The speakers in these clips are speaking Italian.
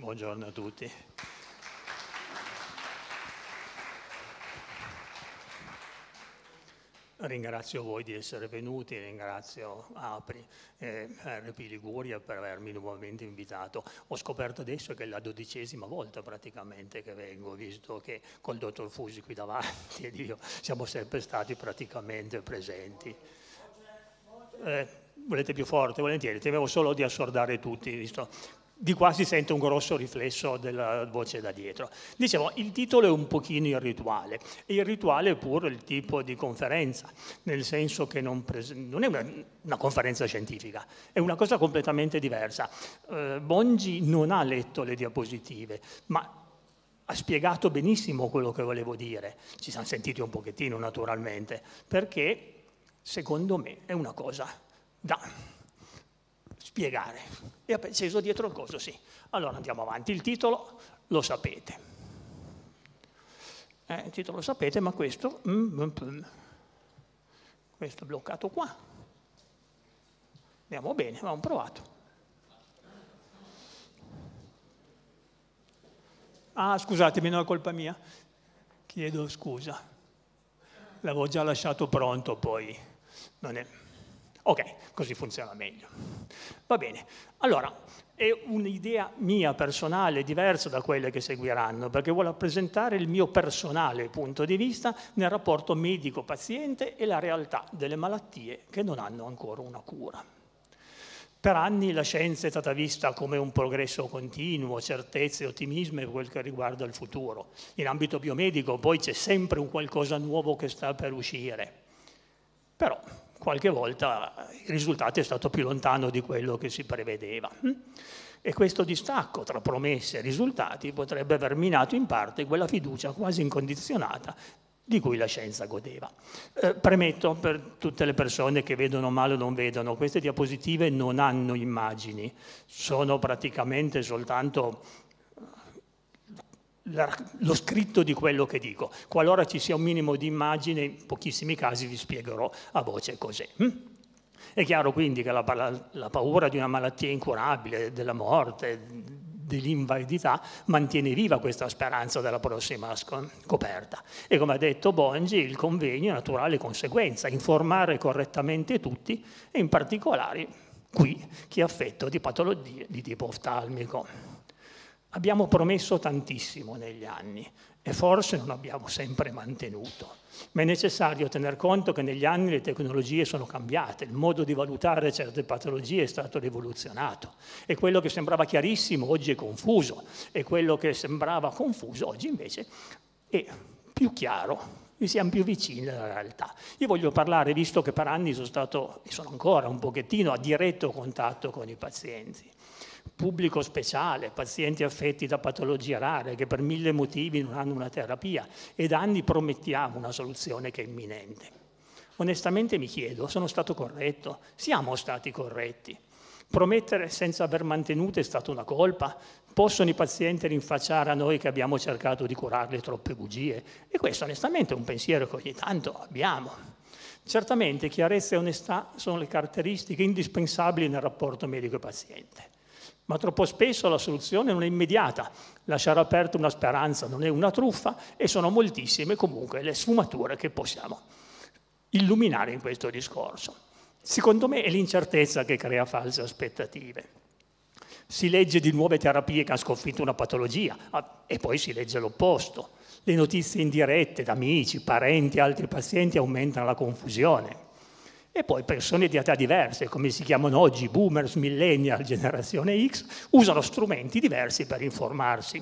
Buongiorno a tutti. Ringrazio voi di essere venuti, ringrazio Apri e RP Liguria per avermi nuovamente invitato. Ho scoperto adesso che è la dodicesima volta praticamente che vengo, visto che col dottor Fusi qui davanti ed io siamo sempre stati praticamente presenti. Eh, volete più forte? Volentieri, temevo solo di assordare tutti, visto di qua si sente un grosso riflesso della voce da dietro. Dicevo, il titolo è un pochino irrituale, e irrituale è pure il tipo di conferenza, nel senso che non, pres- non è una, una, conferenza scientifica, è una cosa completamente diversa. Eh, Bongi non ha letto le diapositive, ma ha spiegato benissimo quello che volevo dire, ci siamo sentiti un pochettino naturalmente, perché secondo me è una cosa da spiegare. E ha preso dietro il coso, sì. Allora andiamo avanti, il titolo lo sapete. Eh, il titolo lo sapete, ma questo, mm, mm, mm, questo è bloccato qua. Andiamo bene, abbiamo provato. Ah, scusatemi, non è colpa mia. Chiedo scusa. L'avevo già lasciato pronto poi. Non è... Ok, così funziona meglio. Va bene. Allora, è un'idea mia personale diversa da quelle che seguiranno, perché vuole rappresentare il mio personale punto di vista nel rapporto medico-paziente e la realtà delle malattie che non hanno ancora una cura. Per anni la scienza è stata vista come un progresso continuo, certezze, e ottimismo per quel che riguarda il futuro. In ambito biomedico poi c'è sempre un qualcosa nuovo che sta per uscire. Però qualche volta il risultato è stato più lontano di quello che si prevedeva. E questo distacco tra promesse e risultati potrebbe aver minato in parte quella fiducia quasi incondizionata di cui la scienza godeva. Eh, premetto per tutte le persone che vedono male o non vedono, queste diapositive non hanno immagini, sono praticamente soltanto la, lo scritto di quello che dico. Qualora ci sia un minimo di immagine, in pochissimi casi vi spiegherò a voce cos'è. Hm? È chiaro quindi che la, la, la paura di una malattia incurabile, della morte, dell'invalidità mantiene viva questa speranza della prossima scoperta. E come ha detto Bongi, il convegno è naturale conseguenza, informare correttamente tutti e in particolare qui chi è affetto di patologie di tipo oftalmico. Abbiamo promesso tantissimo negli anni e forse non abbiamo sempre mantenuto, ma è necessario tener conto che negli anni le tecnologie sono cambiate, il modo di valutare certe patologie è stato rivoluzionato e quello che sembrava chiarissimo oggi è confuso e quello che sembrava confuso oggi invece è più chiaro e siamo più vicini alla realtà. Io voglio parlare, visto che per anni sono stato, e sono ancora un pochettino, a diretto contatto con i pazienti pubblico speciale, pazienti affetti da patologie rare che per mille motivi non hanno una terapia e da anni promettiamo una soluzione che è imminente. Onestamente mi chiedo, sono stato corretto? Siamo stati corretti? Promettere senza aver mantenuto è stata una colpa? Possono i pazienti rinfacciare a noi che abbiamo cercato di curarle troppe bugie? E questo onestamente è un pensiero che ogni tanto abbiamo. Certamente chiarezza e onestà sono le caratteristiche indispensabili nel rapporto medico-paziente ma troppo spesso la soluzione non è immediata, lasciare aperta una speranza non è una truffa e sono moltissime comunque le sfumature che possiamo illuminare in questo discorso. Secondo me è l'incertezza che crea false aspettative. Si legge di nuove terapie che hanno sconfitto una patologia ah, e poi si legge l'opposto. Le notizie indirette da amici, parenti, e altri pazienti aumentano la confusione e poi persone di età diverse, come si chiamano oggi, boomers, millennial, generazione X, usano strumenti diversi per informarsi.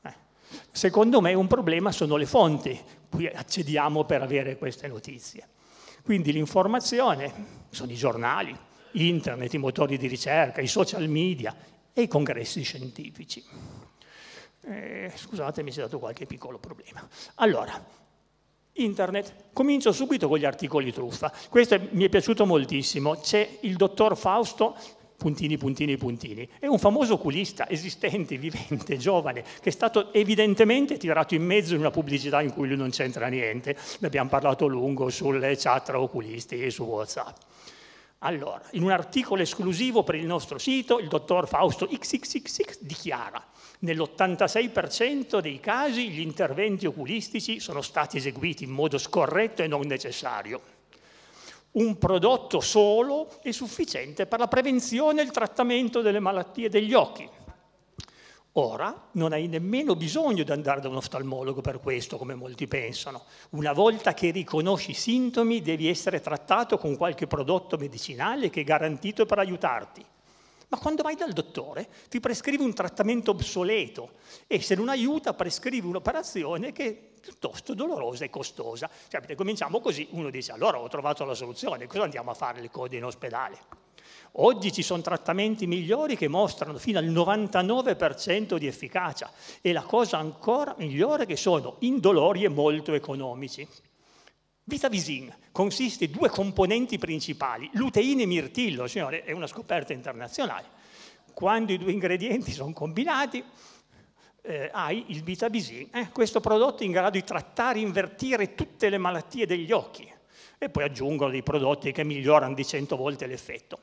Eh, secondo me un problema sono le fonti cui accediamo per avere queste notizie. Quindi l'informazione sono i giornali, internet, i motori di ricerca, i social media e i congressi scientifici. Eh, scusatemi se ho dato qualche piccolo problema. Allora, Internet, comincio subito con gli articoli truffa. Questo mi è piaciuto moltissimo. C'è il dottor Fausto, puntini, puntini, puntini. È un famoso oculista, esistente, vivente, giovane, che è stato evidentemente tirato in mezzo in una pubblicità in cui lui non c'entra niente. Ne abbiamo parlato a lungo sulle chat tra oculisti e su WhatsApp. Allora, in un articolo esclusivo per il nostro sito, il dottor Fausto XXXX dichiara nell'86% dei casi gli interventi oculistici sono stati eseguiti in modo scorretto e non necessario. Un prodotto solo è sufficiente per la prevenzione e il trattamento delle malattie degli occhi. Ora non hai nemmeno bisogno di andare da un oftalmologo per questo, come molti pensano. Una volta che riconosci i sintomi devi essere trattato con qualche prodotto medicinale che è garantito per aiutarti. Ma quando vai dal dottore ti prescrive un trattamento obsoleto e se non aiuta prescrive un'operazione che è piuttosto dolorosa e costosa. Cioè, cominciamo così, uno dice allora ho trovato la soluzione, cosa andiamo a fare il code in ospedale? Oggi ci sono trattamenti migliori che mostrano fino al 99% di efficacia e la cosa ancora migliore che sono indolori e molto economici. Vitavisin consiste in due componenti principali, luteina e mirtillo, signore, è una scoperta internazionale. Quando i due ingredienti sono combinati, eh, hai il vitavisin, eh, questo prodotto in grado di trattare e invertire tutte le malattie degli occhi. E poi aggiungono dei prodotti che migliorano di 100 volte l'effetto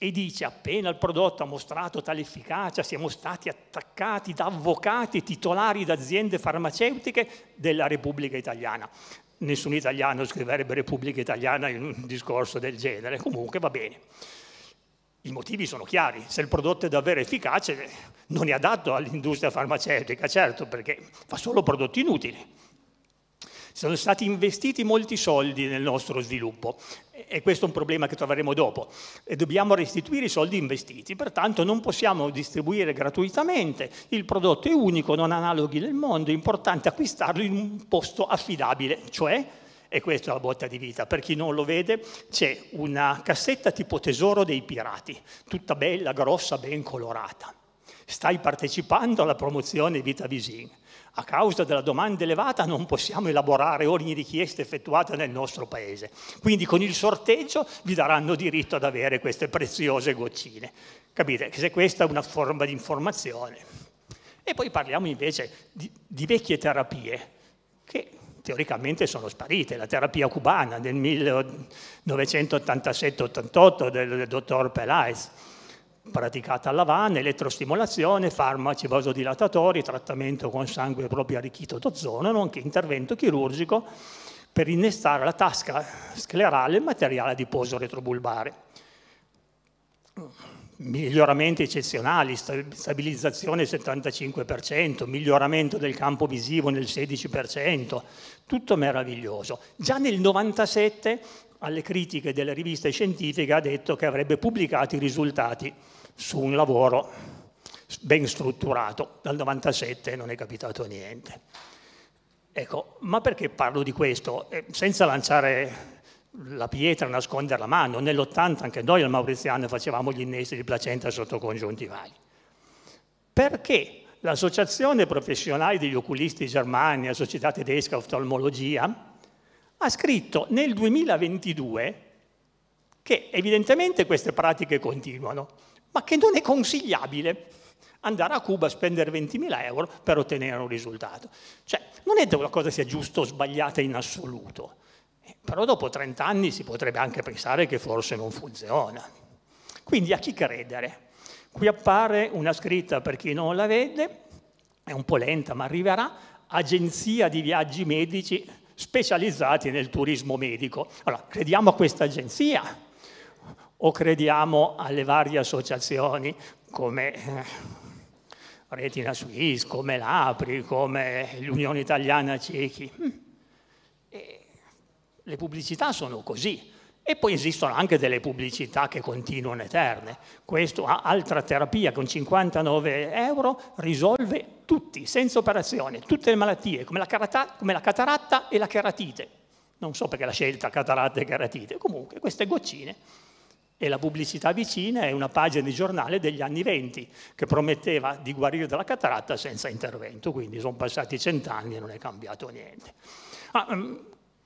e dice appena il prodotto ha mostrato tale efficacia siamo stati attaccati da avvocati titolari d'aziende farmaceutiche della Repubblica Italiana. Nessun italiano scriverebbe Repubblica Italiana in un discorso del genere, comunque va bene. I motivi sono chiari, se il prodotto è davvero efficace non è adatto all'industria farmaceutica, certo, perché fa solo prodotti inutili sono stati investiti molti soldi nel nostro sviluppo e questo è un problema che troveremo dopo. E dobbiamo restituire i soldi investiti, pertanto non possiamo distribuire gratuitamente, il prodotto è unico, non analoghi nel mondo, è importante acquistarlo in un posto affidabile, cioè e questa è la botta di vita. Per chi non lo vede, c'è una cassetta tipo tesoro dei pirati, tutta bella, grossa, ben colorata. Stai partecipando alla promozione Vita Visin a causa della domanda elevata non possiamo elaborare ogni richiesta effettuata nel nostro paese. Quindi con il sorteggio vi daranno diritto ad avere queste preziose goccine. Capite? Se questa è una forma di informazione. E poi parliamo invece di, di vecchie terapie che teoricamente sono sparite. La terapia cubana del 1987-88 del dottor Pelais praticata alla Havana, elettrostimolazione, farmaci vasodilatatori, trattamento con sangue proprio arricchito d'ozono, nonché intervento chirurgico per innestare la tasca sclerale e materiale adiposo retrobulbare. Miglioramenti eccezionali, stabilizzazione del 75%, miglioramento del campo visivo nel 16%, tutto meraviglioso. Già nel 97 alle critiche delle riviste scientifiche ha detto che avrebbe pubblicato i risultati su un lavoro ben strutturato. Dal 97 non è capitato niente. Ecco, ma perché parlo di questo? Eh, senza lanciare la pietra, nascondere la mano. Nell'80 anche noi al Mauriziano facevamo gli innesti di placenta sotto congiuntivali. Perché l'Associazione Professionale degli Oculisti Germania, Società Tedesca Oftalmologia, ha scritto nel 2022 che evidentemente queste pratiche continuano, ma che non è consigliabile andare a Cuba a spendere 20.000 euro per ottenere un risultato. Cioè, non è che una cosa sia giusta o sbagliata in assoluto, eh, però dopo 30 anni si potrebbe anche pensare che forse non funziona. Quindi a chi credere? Qui appare una scritta, per chi non la vede, è un po' lenta ma arriverà, Agenzia di Viaggi Medici specializzati nel turismo medico. Allora, crediamo a questa agenzia o crediamo alle varie associazioni come eh, Retina Suisse, come l'APRI, come l'Unione Italiana Ciechi? Hm. E le pubblicità sono così. E poi esistono anche delle pubblicità che continuano eterne. Questo ha altra terapia con 59 euro risolve tutti, senza operazione, tutte le malattie, come la, carata, come la cataratta e la keratite. Non so perché la scelta cataratta e keratite, comunque queste goccine. E la pubblicità vicina è una pagina di giornale degli anni venti che prometteva di guarire dalla cataratta senza intervento, quindi sono passati cent'anni e non è cambiato niente. Ah, mm,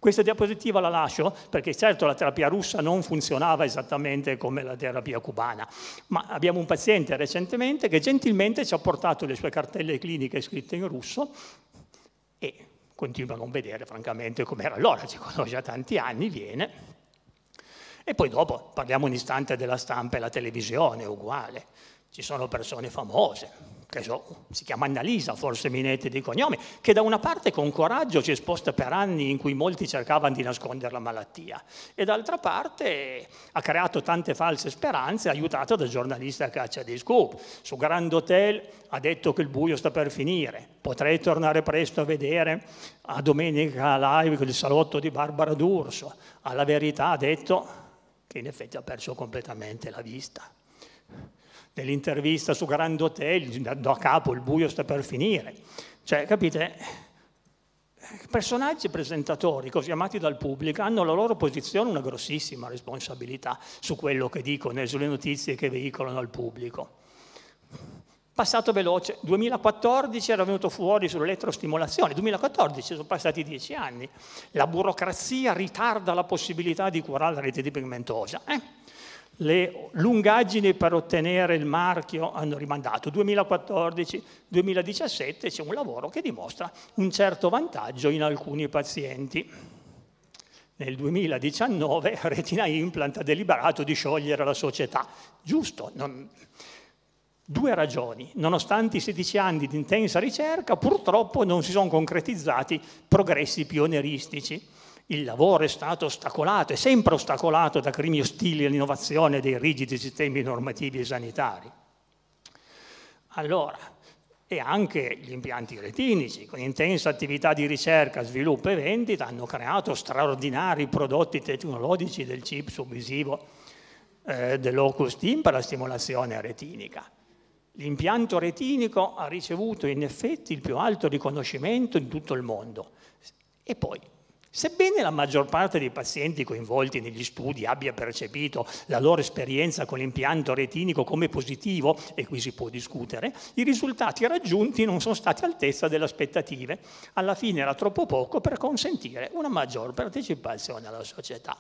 questa diapositiva la lascio perché certo la terapia russa non funzionava esattamente come la terapia cubana, ma abbiamo un paziente recentemente che gentilmente ci ha portato le sue cartelle cliniche scritte in russo e continua a non vedere francamente com'era allora, ci conosce da tanti anni, viene. E poi dopo parliamo un istante della stampa e la televisione, uguale. Ci sono persone famose, che so, si chiama Annalisa, forse Minetti di cognome, che da una parte con coraggio ci esposta per anni in cui molti cercavano di nascondere la malattia e d'altra parte ha creato tante false speranze aiutata da giornalista a caccia di scoop. Su Grand Hotel ha detto che il buio sta per finire, potrei tornare presto a vedere a domenica live il salotto di Barbara D'Urso. Alla verità ha detto che in effetti ha perso completamente la vista dell'intervista su Grand Hotel, da, da capo il buio sta per finire. Cioè, capite? personaggi presentatori così amati dal pubblico hanno la loro posizione una grossissima responsabilità su quello che dicono e sulle notizie che veicolano al pubblico. Passato veloce, 2014 era venuto fuori sull'elettrostimolazione, 2014 sono passati dieci anni, la burocrazia ritarda la possibilità di curare la rete di pigmentosa. Eh? le lungaggini per ottenere il marchio hanno rimandato. 2014-2017 c'è un lavoro che dimostra un certo vantaggio in alcuni pazienti. Nel 2019 Retina Implant ha deliberato di sciogliere la società. Giusto, non... due ragioni. Nonostante i 16 anni di intensa ricerca, purtroppo non si sono concretizzati progressi pionieristici il lavoro è stato ostacolato, è sempre ostacolato da crimini ostili all'innovazione dei rigidi sistemi normativi e sanitari. Allora, e anche gli impianti retinici, con intensa attività di ricerca, sviluppo e vendita, hanno creato straordinari prodotti tecnologici del chip subvisivo eh, dell'Ocus Team per la stimolazione retinica. L'impianto retinico ha ricevuto in effetti il più alto riconoscimento in tutto il mondo. E poi Sebbene la maggior parte dei pazienti coinvolti negli studi abbia percepito la loro esperienza con l'impianto retinico come positivo, e qui si può discutere, i risultati raggiunti non sono stati all'altezza delle aspettative. Alla fine era troppo poco per consentire una maggior partecipazione alla società.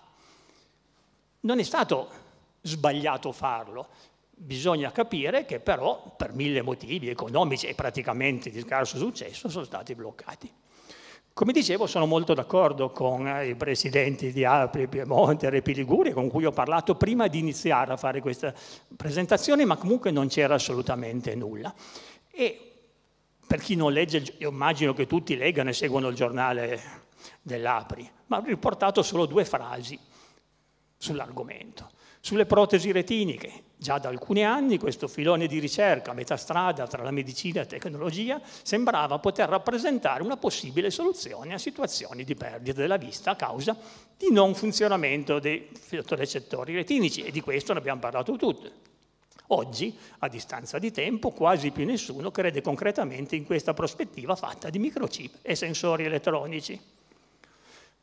Non è stato sbagliato farlo, Bisogna capire che però per mille motivi economici e praticamente di scarso successo sono stati bloccati. Come dicevo, sono molto d'accordo con eh, i presidenti di Apri, Piemonte, Repi Liguria, con cui ho parlato prima di iniziare a fare questa presentazione, ma comunque non c'era assolutamente nulla. E per chi non legge, io immagino che tutti leggano e seguono il giornale dell'Apri, ma ho riportato solo due frasi sull'argomento. Sulle protesi retiniche, già da alcuni anni questo filone di ricerca a metà strada tra la medicina e la tecnologia sembrava poter rappresentare una possibile soluzione a situazioni di perdita della vista a causa di non funzionamento dei fotorecettori retinici e di questo ne abbiamo parlato tutti. Oggi, a distanza di tempo, quasi più nessuno crede concretamente in questa prospettiva fatta di microchip e sensori elettronici.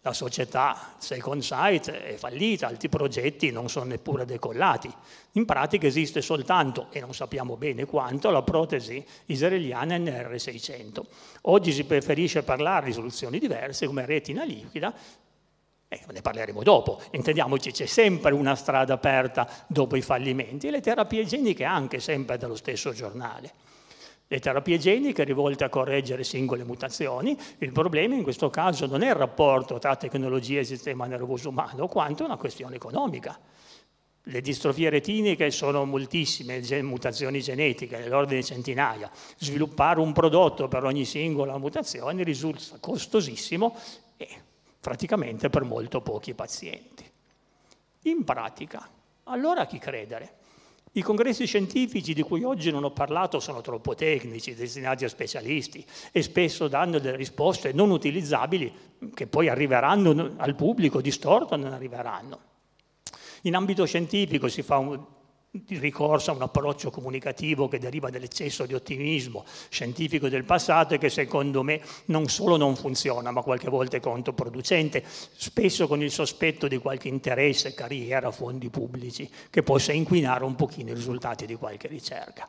La società Second Sight è fallita, altri progetti non sono neppure decollati. In pratica esiste soltanto, e non sappiamo bene quanto, la protesi israeliana NR600. Oggi si preferisce parlare di soluzioni diverse come retina liquida, eh, ne parleremo dopo, intendiamoci c'è sempre una strada aperta dopo i fallimenti e le terapie geniche anche sempre dallo stesso giornale. Le terapie geniche rivolte a correggere singole mutazioni, il problema in questo caso non è il rapporto tra tecnologia e sistema nervoso umano, quanto una questione economica. Le distrofie retiniche sono moltissime, mutazioni genetiche, nell'ordine di centinaia. Sviluppare un prodotto per ogni singola mutazione risulta costosissimo e praticamente per molto pochi pazienti. In pratica, allora a chi credere? I congressi scientifici di cui oggi non ho parlato sono troppo tecnici, destinati a specialisti e spesso danno delle risposte non utilizzabili che poi arriveranno al pubblico distorto, non arriveranno. In ambito scientifico si fa un il ricorso a un approccio comunicativo che deriva dall'eccesso di ottimismo scientifico del passato e che secondo me non solo non funziona, ma qualche volta è controproducente, spesso con il sospetto di qualche interesse, carriera, fondi pubblici, che possa inquinare un pochino i risultati di qualche ricerca.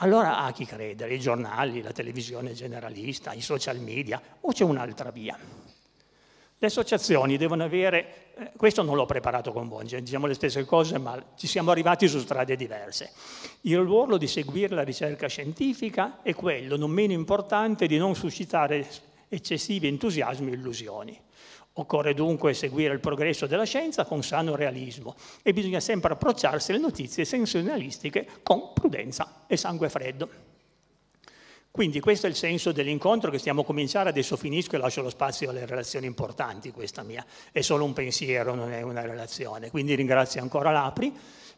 Allora a chi credere? I giornali, la televisione generalista, i social media o c'è un'altra via? Le associazioni devono avere, eh, questo non l'ho preparato con Bonge, diciamo le stesse cose ma ci siamo arrivati su strade diverse. Il ruolo di seguire la ricerca scientifica è quello, non meno importante, di non suscitare eccessivi entusiasmi e illusioni. Occorre dunque seguire il progresso della scienza con sano realismo e bisogna sempre approcciarsi alle notizie sensazionalistiche con prudenza e sangue freddo. Quindi questo è il senso dell'incontro che stiamo a cominciare, adesso finisco e lascio lo spazio alle relazioni importanti, questa mia è solo un pensiero, non è una relazione. Quindi ringrazio ancora l'Apri,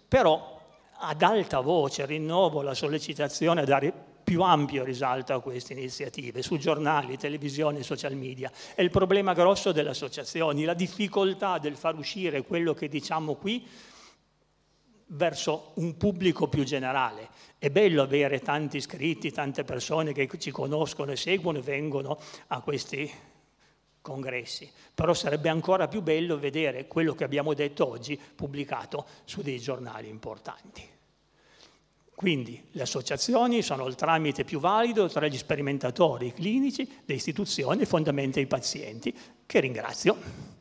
però ad alta voce rinnovo la sollecitazione a dare più ampio risalto a queste iniziative su giornali, televisione, social media. È il problema grosso delle associazioni, la difficoltà del far uscire quello che diciamo qui verso un pubblico più generale. È bello avere tanti iscritti, tante persone che ci conoscono e seguono e vengono a questi congressi, però sarebbe ancora più bello vedere quello che abbiamo detto oggi pubblicato su dei giornali importanti. Quindi le associazioni sono il tramite più valido tra gli sperimentatori, i clinici, le istituzioni e fondamentalmente i pazienti, che ringrazio.